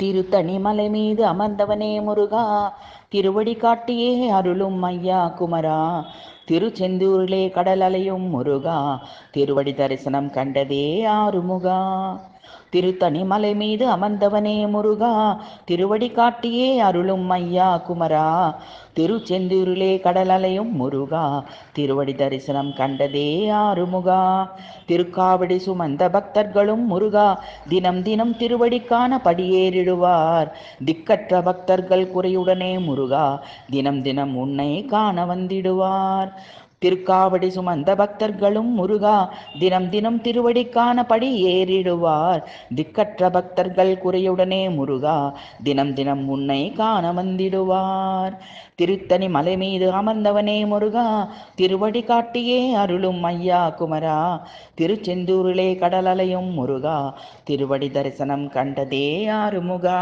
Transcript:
திருத்தணிமலை மீது அமர்ந்தவனே முருகா திருவடி காட்டியே அருளும் ஐயா குமரா திருச்செந்தூரிலே கடல் அலையும் முருகா திருவடி தரிசனம் கண்டதே ஆறுமுகா மலை மீது அமர்ந்தவனே முருகா திருவடி காட்டியே அருளும் ஐயா குமரா திருச்செந்தூரிலே கடலலையும் முருகா திருவடி தரிசனம் கண்டதே ஆறுமுகா திருக்காவடி சுமந்த பக்தர்களும் முருகா தினம் தினம் திருவடிக்கான படியேறிடுவார் திக்கற்ற பக்தர்கள் குறையுடனே முருகா தினம் தினம் உன்னை காண வந்திடுவார் திருக்காவடி சுமந்த பக்தர்களும் முருகா தினம் தினம் திருவடிக்கான படி ஏறிடுவார் திக்கற்ற பக்தர்கள் குறையுடனே முருகா தினம் தினம் உன்னை காண வந்திடுவார் திருத்தணி மலை மீது அமர்ந்தவனே முருகா திருவடி காட்டியே அருளும் ஐயா குமரா திருச்செந்தூரிலே கடலலையும் முருகா திருவடி தரிசனம் கண்டதே ஆறுமுகா